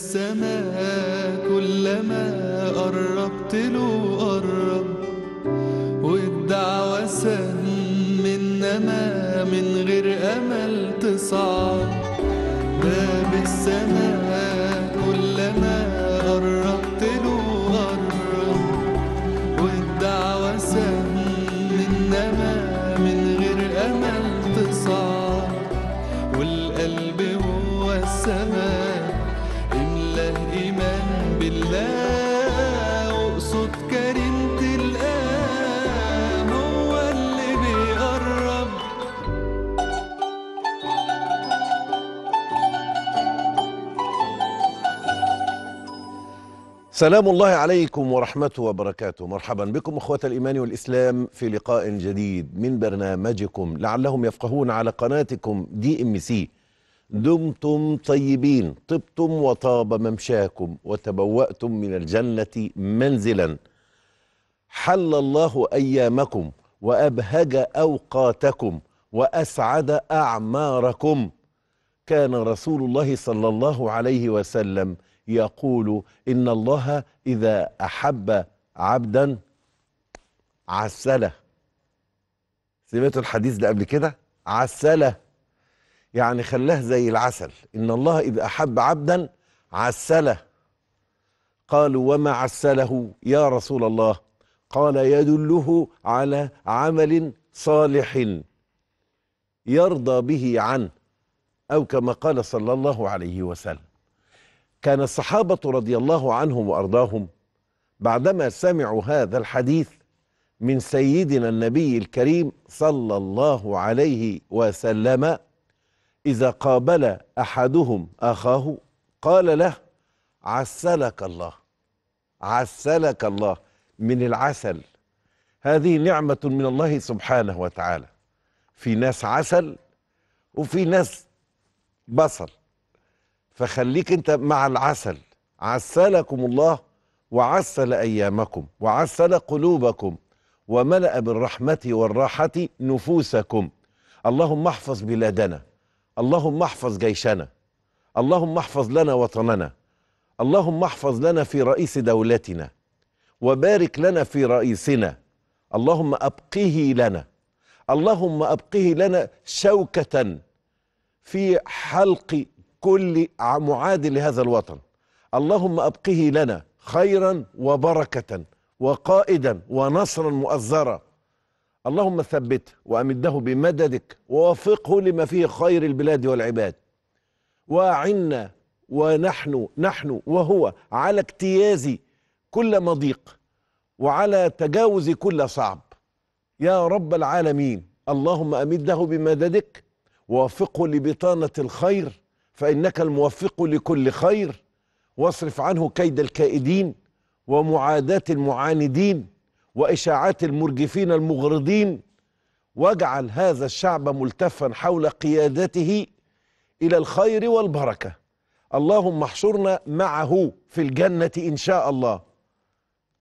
السماء كلما قربت له قرب والدعوة سهل إنما من غير أمل تصعد باب السماء سلام الله عليكم ورحمته وبركاته مرحبا بكم اخوة الايمان والاسلام في لقاء جديد من برنامجكم لعلهم يفقهون على قناتكم دي ام سي دمتم طيبين طبتم وطاب ممشاكم وتبوأتم من الجنة منزلا حل الله ايامكم وابهج اوقاتكم واسعد اعماركم كان رسول الله صلى الله عليه وسلم يقول إن الله إذا أحب عبدا عسله سمعت الحديث ده قبل كده عسله يعني خلاه زي العسل إن الله إذا أحب عبدا عسله قالوا وما عسله يا رسول الله قال يدله على عمل صالح يرضى به عنه أو كما قال صلى الله عليه وسلم كان الصحابة رضي الله عنهم وأرضاهم بعدما سمعوا هذا الحديث من سيدنا النبي الكريم صلى الله عليه وسلم إذا قابل أحدهم أخاه قال له عسلك الله عسلك الله من العسل هذه نعمة من الله سبحانه وتعالى في ناس عسل وفي ناس بصل فخليك انت مع العسل عسلكم الله وعسل ايامكم وعسل قلوبكم وملا بالرحمه والراحه نفوسكم اللهم احفظ بلادنا اللهم احفظ جيشنا اللهم احفظ لنا وطننا اللهم احفظ لنا في رئيس دولتنا وبارك لنا في رئيسنا اللهم ابقه لنا اللهم ابقه لنا شوكه في حلق كل معاد لهذا الوطن اللهم أبقه لنا خيرا وبركة وقائدا ونصرا مؤزرا اللهم ثبته وأمده بمددك ووفقه لما فيه خير البلاد والعباد وأعنا ونحن نحن وهو على اجتياز كل مضيق وعلى تجاوز كل صعب يا رب العالمين اللهم أمده بمددك ووفقه لبطانة الخير فإنك الموفق لكل خير واصرف عنه كيد الكائدين ومعاداة المعاندين وإشاعات المرجفين المغرضين واجعل هذا الشعب ملتفا حول قيادته إلى الخير والبركة اللهم احشرنا معه في الجنة إن شاء الله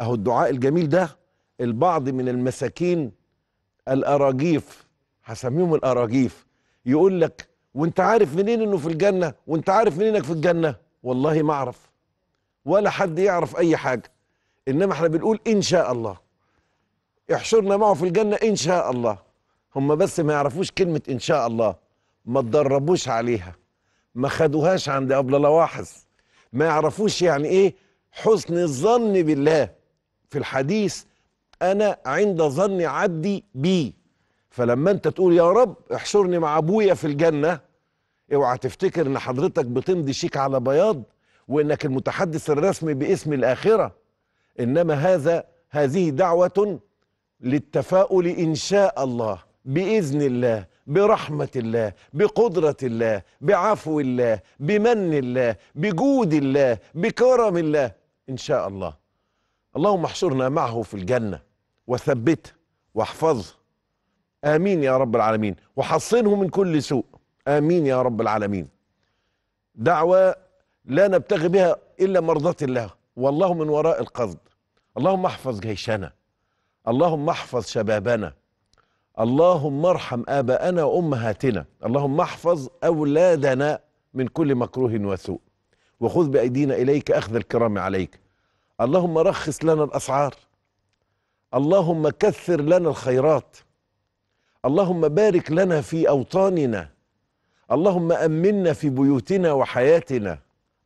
أهو الدعاء الجميل ده البعض من المساكين الأراجيف هسميهم الأراجيف يقول لك وانت عارف منين انه في الجنة وانت عارف منين انك في الجنة والله ما اعرف ولا حد يعرف اي حاجة انما احنا بنقول ان شاء الله احشرنا معه في الجنة ان شاء الله هم بس ما يعرفوش كلمة ان شاء الله ما تدربوش عليها ما خدوهاش عند ابو لواحظ ما يعرفوش يعني ايه حسن الظن بالله في الحديث انا عند ظن عبدي بيه فلما انت تقول يا رب احشرني مع ابويا في الجنه اوعى تفتكر ان حضرتك بتمضي شيك على بياض وانك المتحدث الرسمي باسم الاخره انما هذا هذه دعوه للتفاؤل ان شاء الله باذن الله برحمه الله بقدره الله بعفو الله بمن الله بجود الله بكرم الله ان شاء الله اللهم احشرنا معه في الجنه وثبته واحفظه امين يا رب العالمين وحصنه من كل سوء امين يا رب العالمين دعوه لا نبتغي بها الا مرضاه الله والله من وراء القصد اللهم احفظ جيشنا اللهم احفظ شبابنا اللهم ارحم اباءنا وامهاتنا اللهم احفظ اولادنا من كل مكروه وسوء وخذ بايدينا اليك اخذ الكرام عليك اللهم رخص لنا الاسعار اللهم كثر لنا الخيرات اللهم بارك لنا في أوطاننا اللهم أمنا في بيوتنا وحياتنا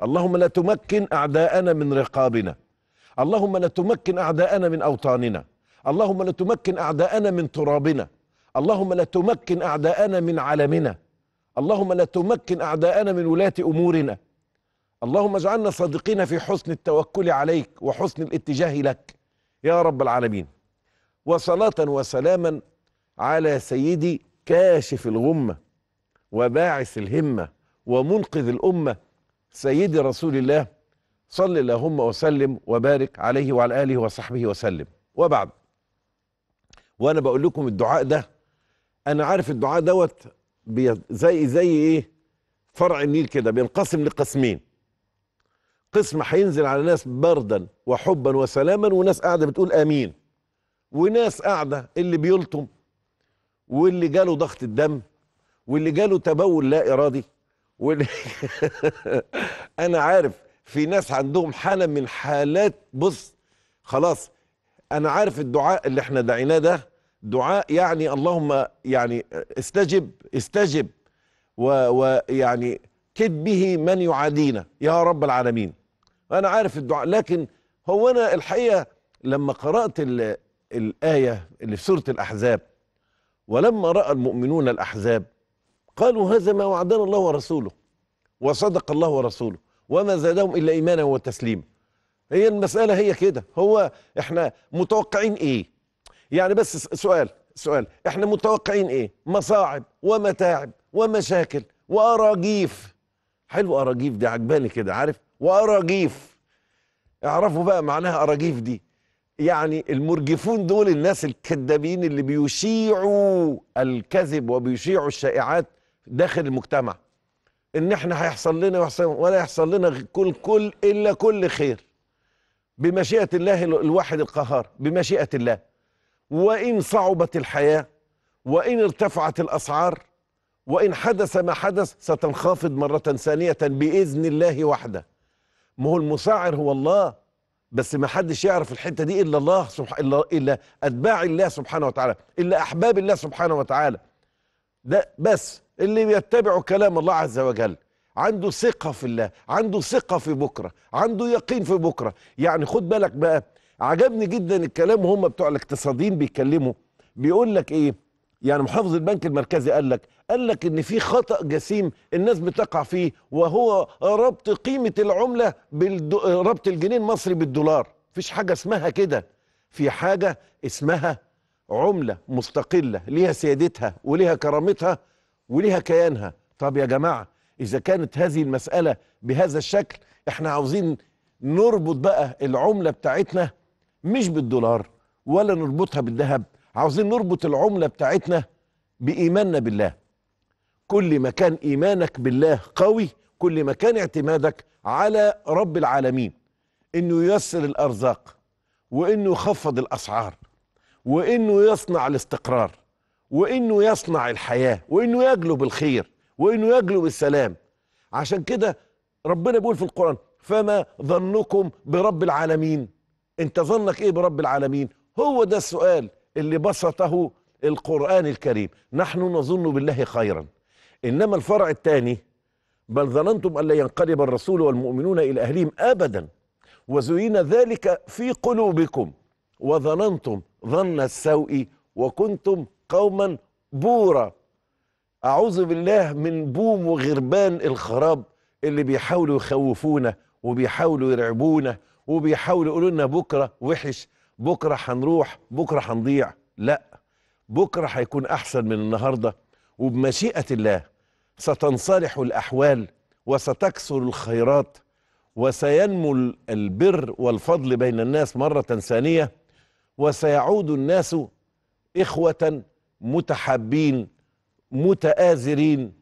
اللهم لا تمكن أعداءنا من رقابنا اللهم لا تمكن أعداءنا من أوطاننا اللهم لا تمكن أعداءنا من ترابنا اللهم لا تمكن أعداءنا من علمنا اللهم لا تمكن أعداءنا من ولاة أمورنا اللهم اجعلنا صادقين في حسن التوكل عليك وحسن الاتجاه لك يا رب العالمين وصلاة وسلاما على سيدي كاشف الغمة وباعث الهمة ومنقذ الأمة سيدي رسول الله صل اللهم وسلم وبارك عليه وعلى آله وصحبه وسلم وبعد وأنا بقول لكم الدعاء ده أنا عارف الدعاء دوت زي زي إيه فرع النيل كده بينقسم لقسمين قسم هينزل على ناس بردا وحبا وسلاما وناس قاعدة بتقول آمين وناس قاعدة اللي بيلطم واللي جاله ضغط الدم واللي جاله تبول لا ارادي واللي انا عارف في ناس عندهم حاله من حالات بص خلاص انا عارف الدعاء اللي احنا دعيناه ده دعاء يعني اللهم يعني استجب استجب ويعني كد به من يعادينا يا رب العالمين انا عارف الدعاء لكن هو انا الحقيقه لما قرات الايه اللي في سوره الاحزاب ولما راى المؤمنون الاحزاب قالوا هذا ما وعدنا الله ورسوله وصدق الله ورسوله وما زادهم الا ايمانا وتسليما هي المساله هي كده هو احنا متوقعين ايه يعني بس سؤال سؤال احنا متوقعين ايه مصاعب ومتاعب ومشاكل واراجيف حلو اراجيف دي عجباني كده عارف واراجيف اعرفوا بقى معناها اراجيف دي يعني المرجفون دول الناس الكذابين اللي بيشيعوا الكذب وبيشيعوا الشائعات داخل المجتمع ان احنا هيحصل لنا ويحصل ولا يحصل لنا كل كل الا كل خير بمشيئه الله الواحد القهار بمشيئه الله وان صعبت الحياه وان ارتفعت الاسعار وان حدث ما حدث ستنخفض مره ثانيه باذن الله وحده ما هو المساعر هو الله بس ما حدش يعرف الحته دي الا الله سبحان الا الا اتباع الله سبحانه وتعالى الا احباب الله سبحانه وتعالى ده بس اللي بيتبعوا كلام الله عز وجل عنده ثقه في الله عنده ثقه في بكره عنده يقين في بكره يعني خد بالك بقى عجبني جدا الكلام هم بتوع الاقتصاديين بيتكلموا بيقول لك ايه يعني محافظ البنك المركزي قال لك قال لك ان في خطا جسيم الناس بتقع فيه وهو ربط قيمه العمله بالد... ربط الجنيه المصري بالدولار مفيش حاجه اسمها كده في حاجه اسمها عمله مستقله ليها سيادتها وليها كرامتها وليها كيانها طب يا جماعه اذا كانت هذه المساله بهذا الشكل احنا عاوزين نربط بقى العمله بتاعتنا مش بالدولار ولا نربطها بالذهب عاوزين نربط العملة بتاعتنا بإيماننا بالله كل ما كان إيمانك بالله قوي كل ما كان اعتمادك على رب العالمين انه ييسر الارزاق وانه يخفض الاسعار وانه يصنع الاستقرار وانه يصنع الحياه وانه يجلب الخير وانه يجلب السلام عشان كده ربنا بيقول في القران فما ظنكم برب العالمين انت ظنك ايه برب العالمين هو ده السؤال اللي بسطه القرآن الكريم نحن نظن بالله خيرا إنما الفرع الثاني بل ظننتم أن لا ينقلب الرسول والمؤمنون إلى أهلهم أبدا وزين ذلك في قلوبكم وظننتم ظن السوء وكنتم قوما بورا أعوذ بالله من بوم وغربان الخراب اللي بيحاولوا يخوفونا وبيحاولوا يرعبونا وبيحاولوا يقولوا لنا بكرة وحش بكرة هنروح بكرة هنضيع لا بكرة هيكون أحسن من النهاردة وبمشيئة الله ستنصلح الأحوال وستكثر الخيرات وسينمو البر والفضل بين الناس مرة ثانية وسيعود الناس إخوة متحابين متآزرين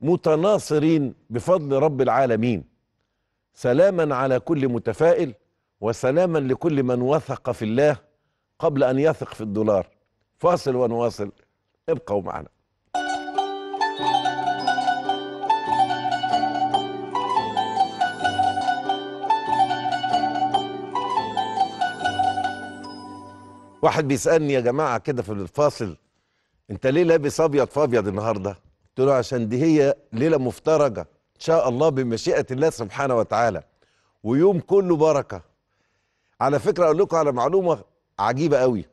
متناصرين بفضل رب العالمين سلاما على كل متفائل وسلاما لكل من وثق في الله قبل أن يثق في الدولار فاصل ونواصل ابقوا معنا واحد بيسألني يا جماعة كده في الفاصل انت ليه لابس ابيض فابيض النهارده؟ قلت له عشان دي هي ليلة مفترجة ان شاء الله بمشيئة الله سبحانه وتعالى ويوم كله بركة على فكره اقول لكم على معلومه عجيبه قوي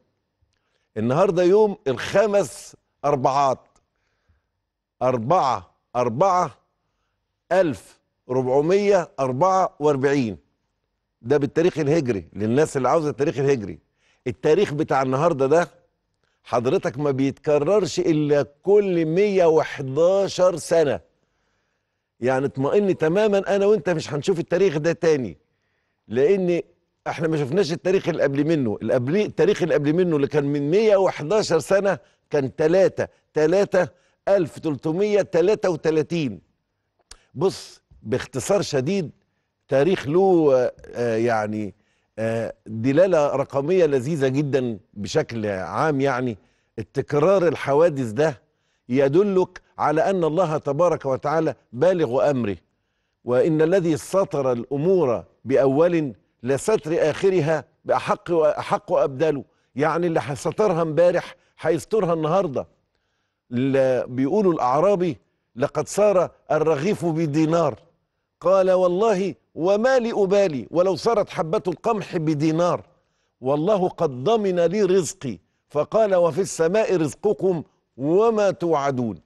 النهارده يوم الخمس اربعات أربعة أربعة ألف ربعمية أربعة وأربعين ده بالتاريخ الهجري للناس اللي عاوزة التاريخ الهجري التاريخ بتاع النهاردة ده حضرتك ما بيتكررش إلا كل وحداشر سنة يعني اطمئن تماما أنا وأنت مش هنشوف التاريخ ده تاني لأن احنا ما شفناش التاريخ اللي قبل منه اللي قبل التاريخ اللي قبل منه اللي كان من 111 سنه كان 3 3 1333 بص باختصار شديد تاريخ له آه، آه، يعني آه، دلاله رقميه لذيذه جدا بشكل عام يعني التكرار الحوادث ده يدلك على ان الله تبارك وتعالى بالغ امره وان الذي سطر الامور باول لستر آخرها بأحق وأحق وأبدله يعني اللي هسترها امبارح هيسترها النهاردة بيقولوا الأعرابي لقد صار الرغيف بدينار قال والله وما لي أبالي ولو صارت حبة القمح بدينار والله قد ضمن لي رزقي فقال وفي السماء رزقكم وما توعدون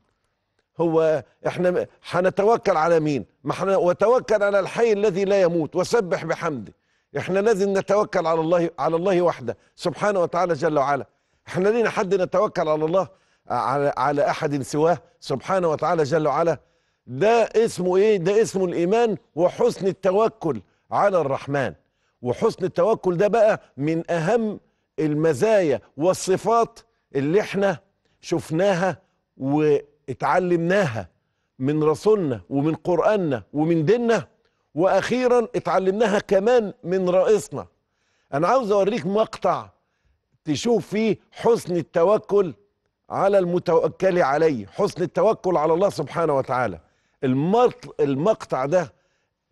هو احنا هنتوكل على مين ما احنا وتوكل على الحي الذي لا يموت وسبح بحمده احنا لازم نتوكل على الله على الله وحده سبحانه وتعالى جل وعلا احنا لينا حد نتوكل على الله على على احد سواه سبحانه وتعالى جل وعلا ده اسمه ايه ده اسمه الايمان وحسن التوكل على الرحمن وحسن التوكل ده بقى من اهم المزايا والصفات اللي احنا شفناها واتعلمناها من رسولنا ومن قرآننا ومن ديننا واخيرا اتعلمناها كمان من رئيسنا انا عاوز اوريك مقطع تشوف فيه حسن التوكل على المتوكل عليه حسن التوكل على الله سبحانه وتعالى المقطع ده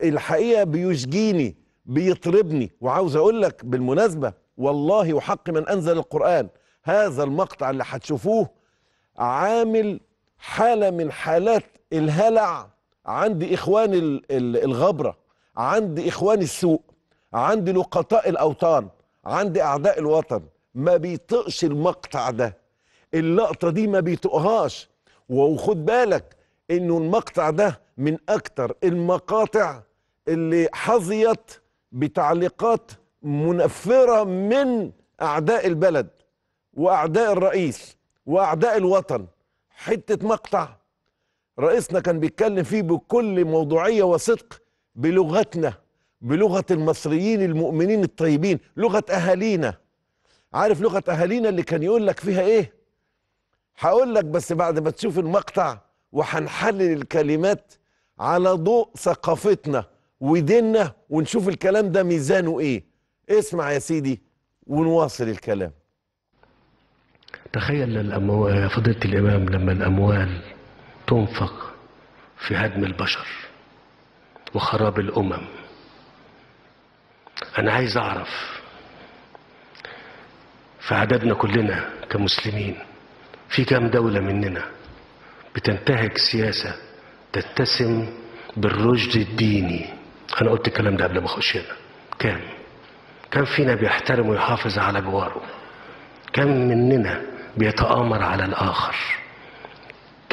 الحقيقه بيشجيني بيطربني وعاوز اقول لك بالمناسبه والله وحق من انزل القران هذا المقطع اللي هتشوفوه عامل حاله من حالات الهلع عندي اخوان الغبرة عندي اخوان السوق عندي لقطاء الأوطان عندي أعداء الوطن ما بيطقش المقطع ده اللقطة دي ما بيطقهاش وخد بالك إنه المقطع ده من أكتر المقاطع اللي حظيت بتعليقات منفرة من أعداء البلد وأعداء الرئيس وأعداء الوطن حتة مقطع رئيسنا كان بيتكلم فيه بكل موضوعية وصدق بلغتنا بلغة المصريين المؤمنين الطيبين لغة أهالينا عارف لغة أهالينا اللي كان يقول لك فيها إيه هقول لك بس بعد ما تشوف المقطع وهنحلل الكلمات على ضوء ثقافتنا وديننا ونشوف الكلام ده ميزانه إيه اسمع يا سيدي ونواصل الكلام تخيل فضيلة الإمام لما الأموال تنفق في هدم البشر وخراب الأمم أنا عايز أعرف في عددنا كلنا كمسلمين في كام دولة مننا بتنتهج سياسة تتسم بالرشد الديني أنا قلت الكلام ده قبل ما أخش هنا كام كم فينا بيحترم ويحافظ على جواره كم مننا بيتآمر على الآخر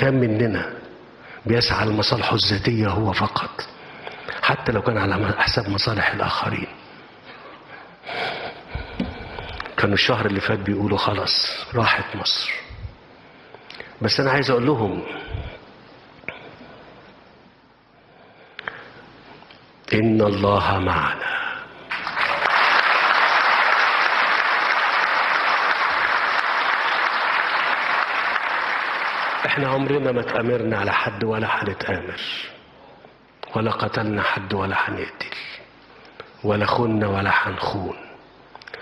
كم مننا بيسعى لمصالحه الذاتية هو فقط حتى لو كان على حساب مصالح الآخرين كانوا الشهر اللي فات بيقولوا خلاص راحت مصر بس أنا عايز أقول لهم إن الله معنا احنا عمرنا ما تأمرنا على حد ولا هنتامر ولا قتلنا حد ولا هنقتل ولا خنا ولا هنخون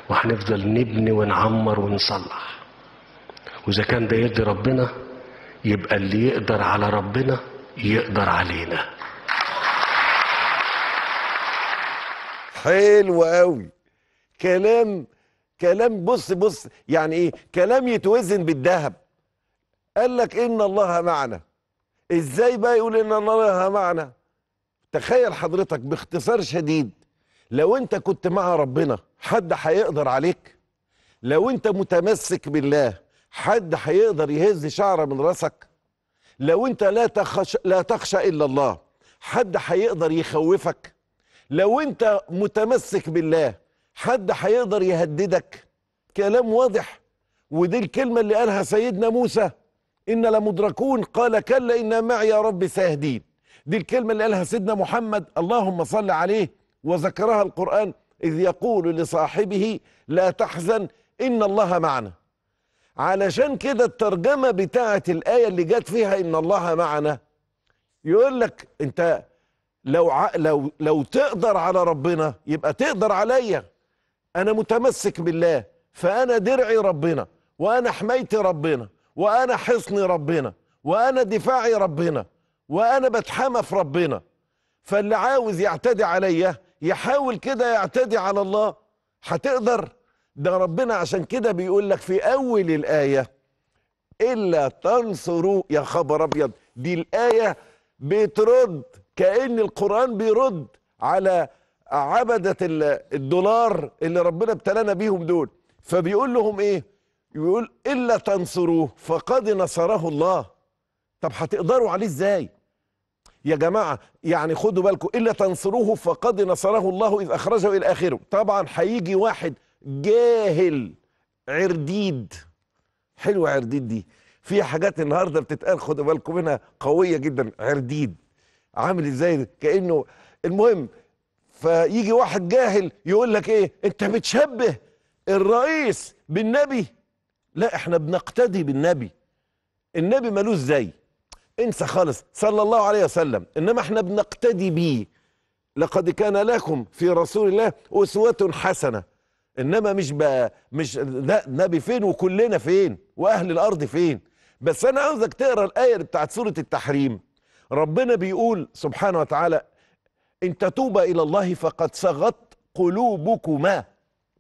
وهنفضل نبني ونعمر ونصلح واذا كان ده يرضي ربنا يبقى اللي يقدر على ربنا يقدر علينا حلو قوي كلام كلام بص بص يعني ايه كلام يتوزن بالذهب قال لك إن الله معنا إزاي بقى يقول إن الله معنا تخيل حضرتك باختصار شديد لو أنت كنت مع ربنا حد هيقدر عليك لو أنت متمسك بالله حد هيقدر يهز شعرة من راسك لو أنت لا تخش لا تخشى إلا الله حد هيقدر يخوفك لو أنت متمسك بالله حد هيقدر يهددك كلام واضح ودي الكلمة اللي قالها سيدنا موسى إن لمدركون قال كلا إن معي يا رب سيهدين دي الكلمة اللي قالها سيدنا محمد اللهم صل عليه وذكرها القرآن إذ يقول لصاحبه لا تحزن إن الله معنا علشان كده الترجمة بتاعة الآية اللي جت فيها إن الله معنا يقول لك أنت لو ع... لو لو تقدر على ربنا يبقى تقدر عليا أنا متمسك بالله فأنا درعي ربنا وأنا حمايتي ربنا وأنا حصني ربنا وأنا دفاعي ربنا وأنا بتحمى في ربنا فاللي عاوز يعتدي عليا يحاول كده يعتدي على الله هتقدر ده ربنا عشان كده بيقول لك في أول الآية إلا تنصروا يا خبر أبيض دي الآية بترد كأن القرآن بيرد على عبدة الدولار اللي ربنا ابتلانا بيهم دول فبيقول لهم إيه يقول إلا تنصروه فقد نصره الله طب هتقدروا عليه إزاي يا جماعة يعني خدوا بالكم إلا تنصروه فقد نصره الله إذ أخرجه إلى آخره طبعا هيجي واحد جاهل عرديد حلو عرديد دي في حاجات النهاردة بتتقال خدوا بالكم منها قوية جدا عرديد عامل إزاي كأنه المهم فيجي واحد جاهل يقول لك إيه أنت بتشبه الرئيس بالنبي لا احنا بنقتدي بالنبي النبي مالوش زي انسى خالص صلى الله عليه وسلم انما احنا بنقتدي بيه لقد كان لكم في رسول الله اسوه حسنه انما مش بقى مش لا النبي فين وكلنا فين واهل الارض فين بس انا عاوزك تقرا الايه اللي بتاعت سوره التحريم ربنا بيقول سبحانه وتعالى ان تتوبا الى الله فقد صغت قلوبكما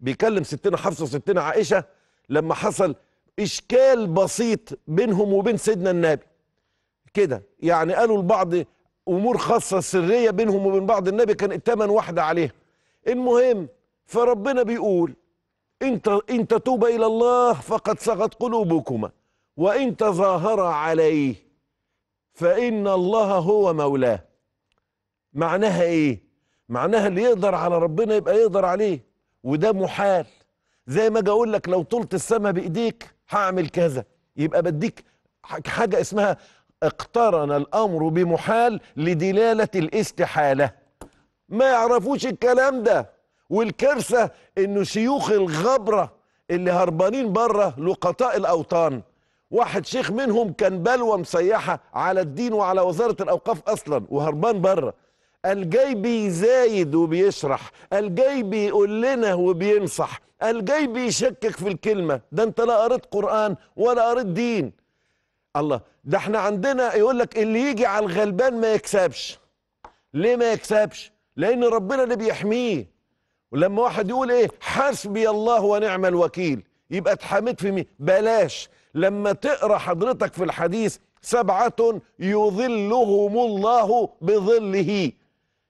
بيكلم ستنا حفصه وستنا عائشه لما حصل إشكال بسيط بينهم وبين سيدنا النبي كده يعني قالوا لبعض أمور خاصة سرية بينهم وبين بعض النبي كان التمن واحدة عليها المهم فربنا بيقول انت ان تتوب الى الله فقد سغت قلوبكما وان تظاهر عليه فان الله هو مولاه معناها ايه معناها اللي يقدر على ربنا يبقى يقدر عليه وده محال زي ما اجي اقول لك لو طلت السماء بايديك هعمل كذا يبقى بديك حاجه اسمها اقترن الامر بمحال لدلاله الاستحاله ما يعرفوش الكلام ده والكارثه انه شيوخ الغبره اللي هربانين بره لقطاء الاوطان واحد شيخ منهم كان بلوى مسيحه على الدين وعلى وزاره الاوقاف اصلا وهربان بره الجاي بيزايد وبيشرح الجاي بيقول لنا وبينصح الجاي بيشكك في الكلمة ده انت لا قريت قرآن ولا قريت دين الله ده احنا عندنا يقول لك اللي يجي على الغلبان ما يكسبش ليه ما يكسبش لان ربنا اللي بيحميه ولما واحد يقول ايه حسبي الله ونعم الوكيل يبقى اتحميت في مين بلاش لما تقرا حضرتك في الحديث سبعة يظلهم الله بظله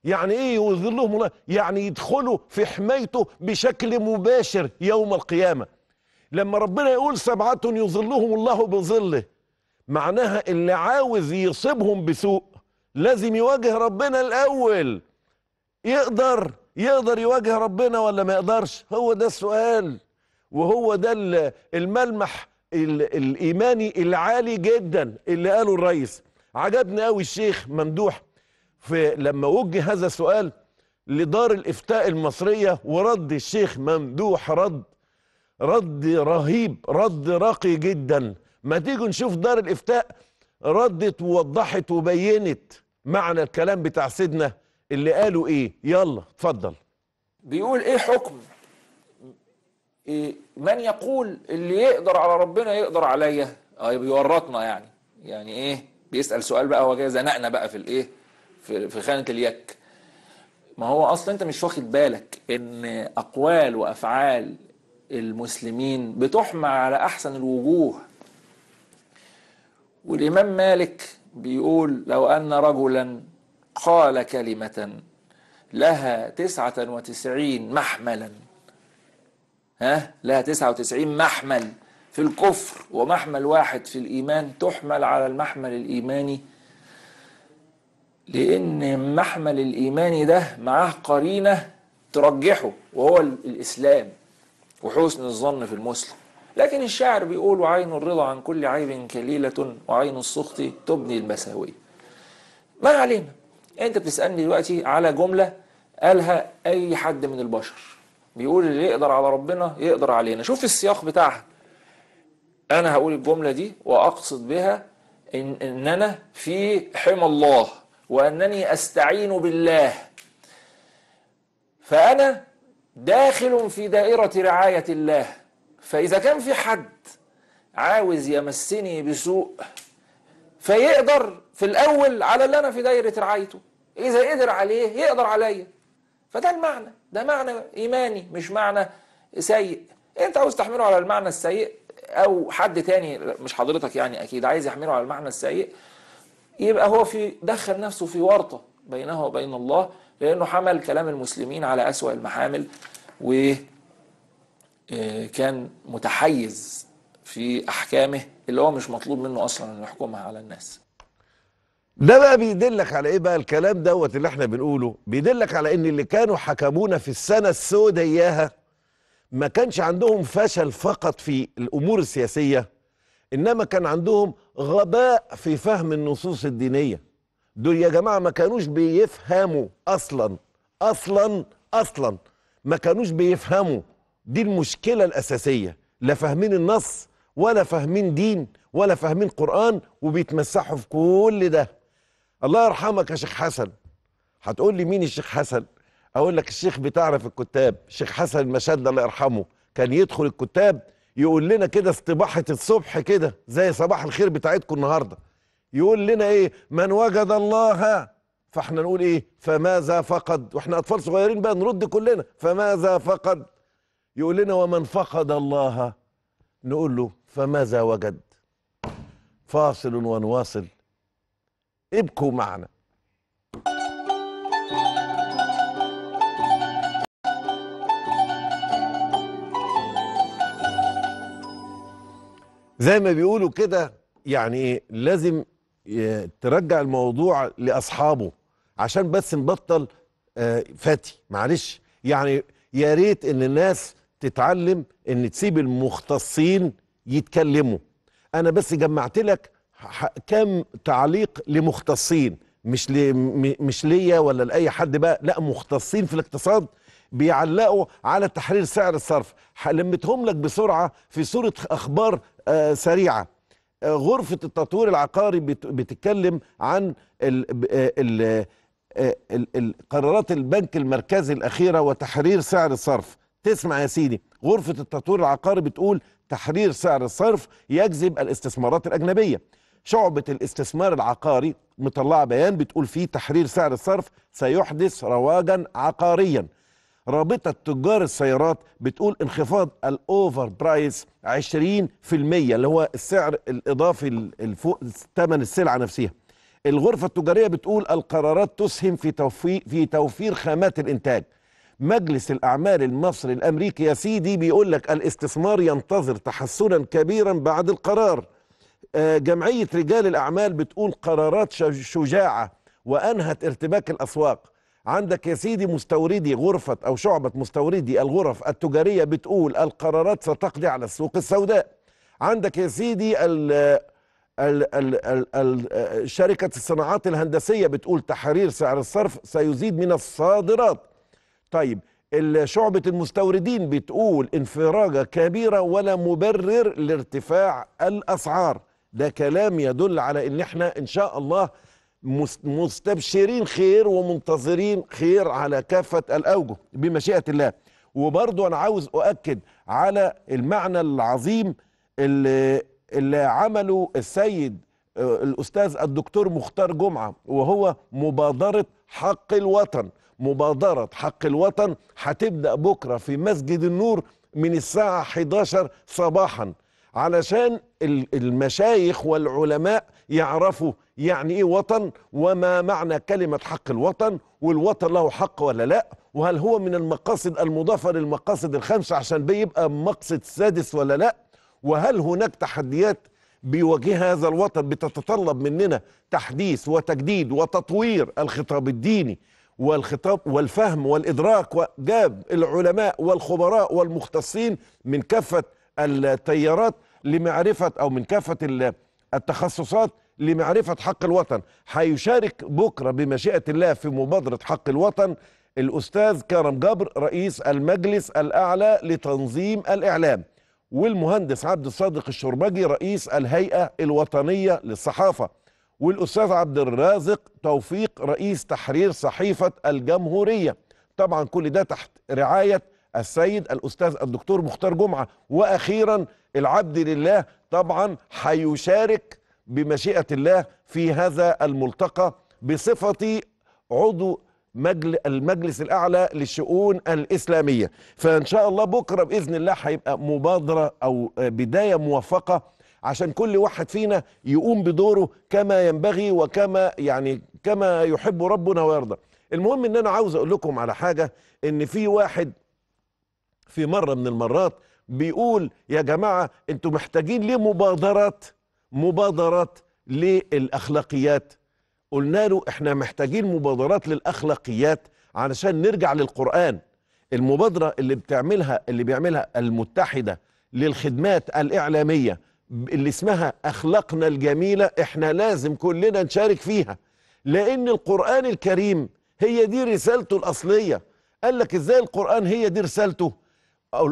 يعني ايه يظلهم الله يعني يدخلوا في حمايته بشكل مباشر يوم القيامة لما ربنا يقول سبعة يظلهم الله بظله معناها اللي عاوز يصيبهم بسوء لازم يواجه ربنا الاول يقدر يقدر يواجه ربنا ولا ما يقدرش هو ده السؤال وهو ده الملمح الايماني العالي جدا اللي قاله الرئيس عجبني قوي الشيخ ممدوح فلما وجه هذا السؤال لدار الافتاء المصريه ورد الشيخ ممدوح رد رد رهيب رد راقي جدا ما تيجوا نشوف دار الافتاء ردت ووضحت وبينت معنى الكلام بتاع سيدنا اللي قالوا ايه يلا اتفضل بيقول ايه حكم إيه من يقول اللي يقدر على ربنا يقدر عليا اه طيب، بيورطنا يعني يعني ايه بيسال سؤال بقى هو جاي زنقنا بقى في الايه في خانه اليك ما هو اصلا انت مش واخد بالك ان اقوال وافعال المسلمين بتحمى على احسن الوجوه والامام مالك بيقول لو ان رجلا قال كلمه لها تسعة وتسعين محملا ها لها تسعة وتسعين محمل في الكفر ومحمل واحد في الإيمان تحمل على المحمل الإيماني لأن محمل الإيمان ده معاه قرينة ترجحه وهو الإسلام وحسن الظن في المسلم لكن الشاعر بيقول وعين الرضا عن كل عيب كليلة وعين السخط تبني المساوية ما علينا انت بتسألني دلوقتي على جملة قالها اي حد من البشر بيقول اللي يقدر على ربنا يقدر علينا شوف السياق بتاعها انا هقول الجملة دي واقصد بها ان, إن انا في حمى الله وانني استعين بالله فانا داخل في دائره رعايه الله فاذا كان في حد عاوز يمسني بسوء فيقدر في الاول على اللي انا في دائره رعايته اذا قدر عليه يقدر عليا فده المعنى ده معنى ايماني مش معنى سيء انت عاوز تحمله على المعنى السيء او حد تاني مش حضرتك يعني اكيد عايز يحمله على المعنى السيء يبقى هو في دخل نفسه في ورطة بينه وبين الله لأنه حمل كلام المسلمين على أسوأ المحامل وكان آه، متحيز في أحكامه اللي هو مش مطلوب منه أصلا أن يحكمها على الناس ده بقى بيدلك على ايه بقى الكلام دوت اللي احنا بنقوله بيدلك على ان اللي كانوا حكمونا في السنة السوداء اياها ما كانش عندهم فشل فقط في الامور السياسية انما كان عندهم غباء في فهم النصوص الدينيه دول يا جماعه ما كانوش بيفهموا اصلا اصلا اصلا ما كانوش بيفهموا دي المشكله الاساسيه لا فاهمين النص ولا فاهمين دين ولا فاهمين قران وبيتمسحوا في كل ده الله يرحمك يا شيخ حسن هتقول لي مين الشيخ حسن اقول لك الشيخ بتعرف الكتاب الشيخ حسن المشاد الله يرحمه كان يدخل الكتاب يقول لنا كده استباحه الصبح كده زي صباح الخير بتاعتكم النهارده يقول لنا ايه من وجد الله فاحنا نقول ايه فماذا فقد واحنا اطفال صغيرين بقى نرد كلنا فماذا فقد يقول لنا ومن فقد الله نقول له فماذا وجد فاصل ونواصل ابكوا معنا زي ما بيقولوا كده يعني ايه لازم ترجع الموضوع لاصحابه عشان بس نبطل آه، فاتي معلش يعني يا ريت ان الناس تتعلم ان تسيب المختصين يتكلموا انا بس جمعت لك كام تعليق لمختصين مش لي مش ليا ولا لاي حد بقى لا مختصين في الاقتصاد بيعلقوا على تحرير سعر الصرف لمتهم لك بسرعه في صوره اخبار آه، سريعه آه، غرفه التطوير العقاري بتتكلم عن ال آه، ال ال قرارات البنك المركزي الاخيره وتحرير سعر الصرف تسمع يا سيدي غرفه التطوير العقاري بتقول تحرير سعر الصرف يجذب الاستثمارات الاجنبيه شعبة الاستثمار العقاري مطلعة بيان بتقول فيه تحرير سعر الصرف سيحدث رواجا عقاريا رابطة تجار السيارات بتقول انخفاض الأوفر برايس 20% اللي هو السعر الإضافي فوق ثمن السلعة نفسها الغرفة التجارية بتقول القرارات تسهم في توفير, في توفير خامات الإنتاج مجلس الأعمال المصري الأمريكي يا سيدي بيقول لك الاستثمار ينتظر تحسنا كبيرا بعد القرار آه، جمعية رجال الأعمال بتقول قرارات شجاعة وأنهت ارتباك الأسواق عندك يا سيدي مستوردي غرفة أو شعبة مستوردي الغرف التجارية بتقول القرارات ستقضي على السوق السوداء عندك يا سيدي الـ الـ الـ الـ الـ شركة الصناعات الهندسية بتقول تحرير سعر الصرف سيزيد من الصادرات طيب شعبة المستوردين بتقول انفراجة كبيرة ولا مبرر لارتفاع الأسعار ده كلام يدل على ان احنا ان شاء الله مستبشرين خير ومنتظرين خير على كافة الأوجه بمشيئة الله وبرضو أنا عاوز أؤكد على المعنى العظيم اللي, اللي عمله السيد آه، الأستاذ الدكتور مختار جمعة وهو مبادرة حق الوطن مبادرة حق الوطن هتبدأ بكرة في مسجد النور من الساعة 11 صباحا علشان المشايخ والعلماء يعرفوا يعني ايه وطن وما معنى كلمة حق الوطن والوطن له حق ولا لا وهل هو من المقاصد المضافة للمقاصد الخمسة عشان بيبقى مقصد سادس ولا لا وهل هناك تحديات بيواجهها هذا الوطن بتتطلب مننا تحديث وتجديد وتطوير الخطاب الديني والخطاب والفهم والإدراك وجاب العلماء والخبراء والمختصين من كافة التيارات لمعرفة أو من كافة التخصصات لمعرفة حق الوطن حيشارك بكرة بمشيئة الله في مبادرة حق الوطن الأستاذ كرم جبر رئيس المجلس الأعلى لتنظيم الإعلام والمهندس عبد الصادق الشربجي رئيس الهيئة الوطنية للصحافة والأستاذ عبد الرازق توفيق رئيس تحرير صحيفة الجمهورية طبعا كل ده تحت رعاية السيد الأستاذ الدكتور مختار جمعة وأخيرا العبد لله طبعا حيشارك بمشيئة الله في هذا الملتقى بصفتي عضو مجل المجلس الاعلى للشؤون الاسلاميه فان شاء الله بكره باذن الله هيبقى مبادره او بدايه موفقه عشان كل واحد فينا يقوم بدوره كما ينبغي وكما يعني كما يحب ربنا ويرضى المهم ان انا عاوز اقول لكم على حاجه ان في واحد في مره من المرات بيقول يا جماعه انتوا محتاجين لمبادرات مبادرات للاخلاقيات قلنا له احنا محتاجين مبادرات للاخلاقيات علشان نرجع للقران المبادره اللي بتعملها اللي بيعملها المتحده للخدمات الاعلاميه اللي اسمها اخلاقنا الجميله احنا لازم كلنا نشارك فيها لان القران الكريم هي دي رسالته الاصليه قال لك ازاي القران هي دي رسالته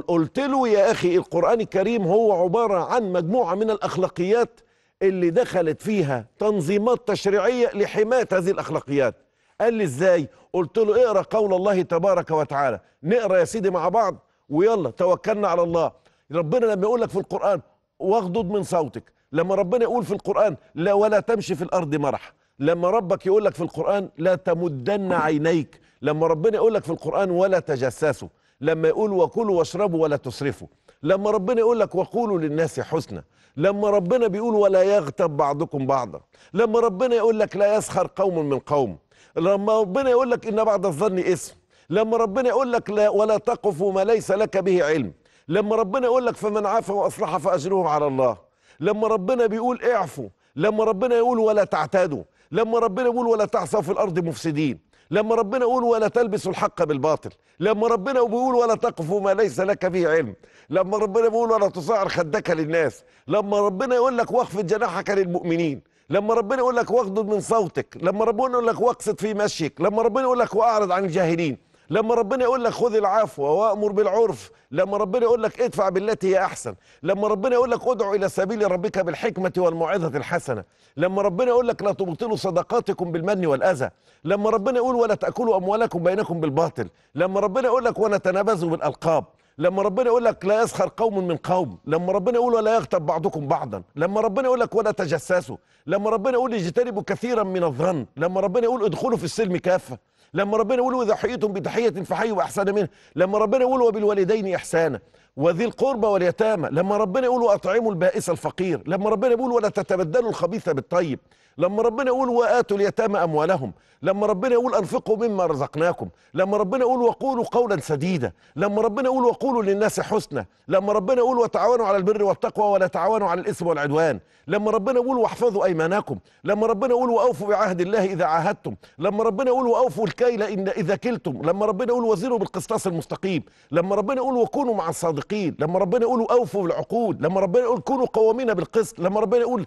قلت له يا اخي القران الكريم هو عباره عن مجموعه من الاخلاقيات اللي دخلت فيها تنظيمات تشريعية لحماية هذه الأخلاقيات قال لي إزاي قلت له اقرأ قول الله تبارك وتعالى نقرأ يا سيدي مع بعض ويلا توكلنا على الله ربنا لما يقول لك في القرآن واغضض من صوتك لما ربنا يقول في القرآن لا ولا تمشي في الأرض مرح لما ربك يقول لك في القرآن لا تمدن عينيك لما ربنا يقول لك في القرآن ولا تجسسوا لما يقول وكلوا واشربوا ولا تسرفوا لما ربنا يقول لك وقولوا للناس حسنى لما ربنا بيقول ولا يغتب بعضكم بعضا لما ربنا يقول لك لا يسخر قوم من قوم لما ربنا يقول لك ان بعض الظن اسم لما ربنا يقول لك لا ولا تقف ما ليس لك به علم لما ربنا يقول لك فمن عفا واصلح فاجره على الله لما ربنا بيقول اعفوا لما ربنا يقول ولا تعتادوا لما ربنا يقول ولا تعثوا في الارض مفسدين لما ربنا يقول ولا تلبسوا الحق بالباطل لما ربنا بيقول ولا تقفوا ما ليس لك به علم لما ربنا بيقول ولا تصعر خدك للناس لما ربنا يقول لك واخفض جناحك للمؤمنين لما ربنا يقول لك واخدد من صوتك لما ربنا يقول لك واقصد في مشيك لما ربنا يقول لك واعرض عن الجاهلين لما ربنا يقول لك خذ العفو وامر بالعرف لما ربنا يقول لك ادفع بالتي هي احسن لما ربنا يقول لك ادعو الى سبيل ربك بالحكمه والموعظه الحسنه لما ربنا يقول لك لا تبطلوا صدقاتكم بالمن والاذى لما ربنا يقول ولا تاكلوا اموالكم بينكم بالباطل لما ربنا يقول لك ولا تنابزوا بالالقاب لما ربنا يقول لك لا يسخر قوم من قوم لما ربنا يقول ولا يغتب بعضكم بعضا لما ربنا يقول لك ولا تجسسوا لما ربنا يقول اجتنبوا كثيرا من الظن لما ربنا يقول ادخلوا في السلم كافه لما ربنا يقول حييتم بتحية فحيوا أحسن منه لما ربنا يقول وبالوالدين إحسانا وذي القربى واليتامى لما ربنا يقول واطعموا البائس الفقير لما ربنا يقول ولا تتبدلوا الخبيث بالطيب لما ربنا يقول واتوا اليتامى اموالهم لما ربنا يقول انفقوا مما رزقناكم لما ربنا يقول وقولوا قولا سديدا لما ربنا يقول وقولوا للناس حسنا لما ربنا يقول وتعاونوا على البر والتقوى ولا تعاونوا على الاثم والعدوان لما ربنا يقول واحفظوا ايمانكم لما ربنا يقول واوفوا بعهد الله اذا عاهدتم لما ربنا يقول واوفوا الكيل ان اذا كلتم لما ربنا يقول وزنوا بالقسطاس المستقيم لما ربنا يقول وكونوا مع الصادقين المتقين لما ربنا يقول اوفوا بالعقود لما ربنا يقول كونوا قوامين بالقسط لما ربنا يقول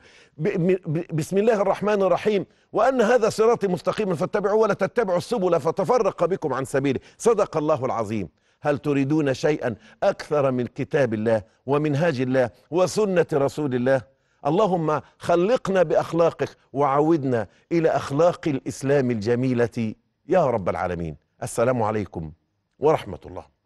بسم الله الرحمن الرحيم وان هذا صراطي مستقيما فاتبعوه ولا تتبعوا السبل فتفرق بكم عن سبيله صدق الله العظيم هل تريدون شيئا اكثر من كتاب الله ومنهاج الله وسنه رسول الله اللهم خلقنا باخلاقك وعودنا الى اخلاق الاسلام الجميله يا رب العالمين السلام عليكم ورحمه الله